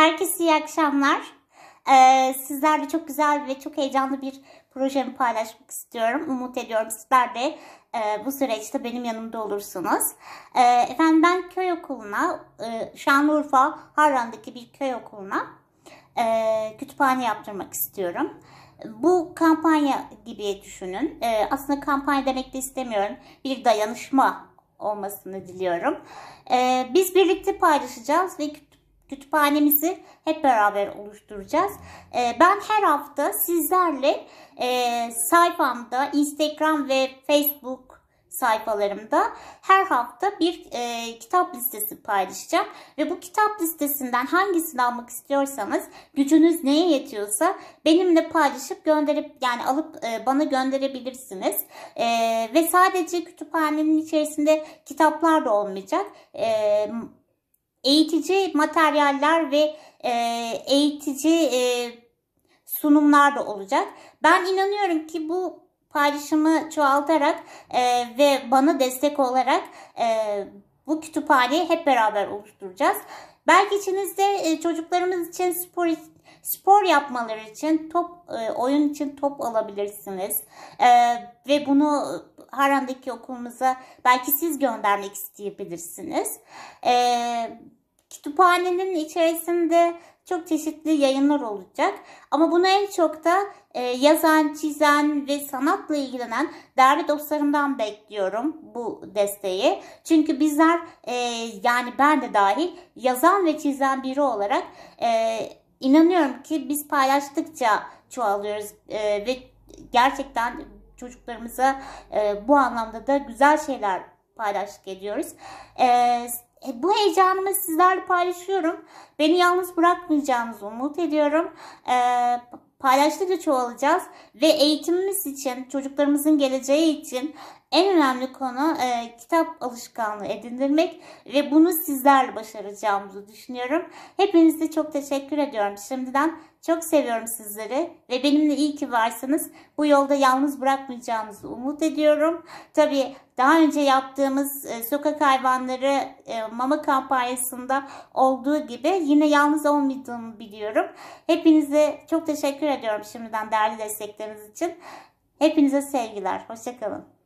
Herkese iyi akşamlar. Ee, sizlerle çok güzel ve çok heyecanlı bir projemi paylaşmak istiyorum. Umut ediyorum sizler de e, bu süreçte benim yanımda olursunuz. E, efendim ben köy okuluna, e, Şanlıurfa Harran'daki bir köy okuluna e, kütüphane yaptırmak istiyorum. Bu kampanya gibi düşünün. E, aslında kampanya demek de istemiyorum. Bir dayanışma olmasını diliyorum. E, biz birlikte paylaşacağız ve kütüphane kütüphanemizi hep beraber oluşturacağız. Ee, ben her hafta sizlerle e, sayfamda, Instagram ve Facebook sayfalarımda her hafta bir e, kitap listesi paylaşacağım. Ve bu kitap listesinden hangisini almak istiyorsanız, gücünüz neye yetiyorsa benimle paylaşıp gönderip yani alıp e, bana gönderebilirsiniz. E, ve sadece kütüphanenin içerisinde kitaplar da olmayacak. E, eğitici materyaller ve e, eğitici e, sunumlar da olacak. Ben inanıyorum ki bu paylaşımı çoğaltarak e, ve bana destek olarak e, bu kütüphaneyi hep beraber oluşturacağız. Belki içinizde e, çocuklarımız için spor Spor yapmaları için top e, oyun için top alabilirsiniz. E, ve bunu Haran'daki okulumuza belki siz göndermek isteyebilirsiniz. E, kütüphanenin içerisinde çok çeşitli yayınlar olacak. Ama bunu en çok da e, yazan, çizen ve sanatla ilgilenen değerli dostlarımdan bekliyorum bu desteği. Çünkü bizler yani ben de dahil yazan ve çizen biri olarak inanıyorum ki biz paylaştıkça çoğalıyoruz e, ve gerçekten çocuklarımıza e, bu anlamda da güzel şeyler paylaştık ediyoruz. E, e, bu heyecanımı sizlerle paylaşıyorum. Beni yalnız bırakmayacağınızı umut ediyorum. E, paylaştıkça çoğalacağız ve eğitimimiz için, çocuklarımızın geleceği için en önemli konu e, kitap alışkanlığı edindirmek ve bunu sizlerle başaracağımızı düşünüyorum. Hepinize çok teşekkür ediyorum şimdiden. Çok seviyorum sizleri ve benimle iyi ki varsınız. Bu yolda yalnız bırakmayacağınızı umut ediyorum. Tabii daha önce yaptığımız e, sokak hayvanları e, mama kampanyasında olduğu gibi yine yalnız olmadığımı biliyorum. Hepinize çok teşekkür ediyorum şimdiden değerli destekleriniz için. Hepinize sevgiler. Hoşçakalın.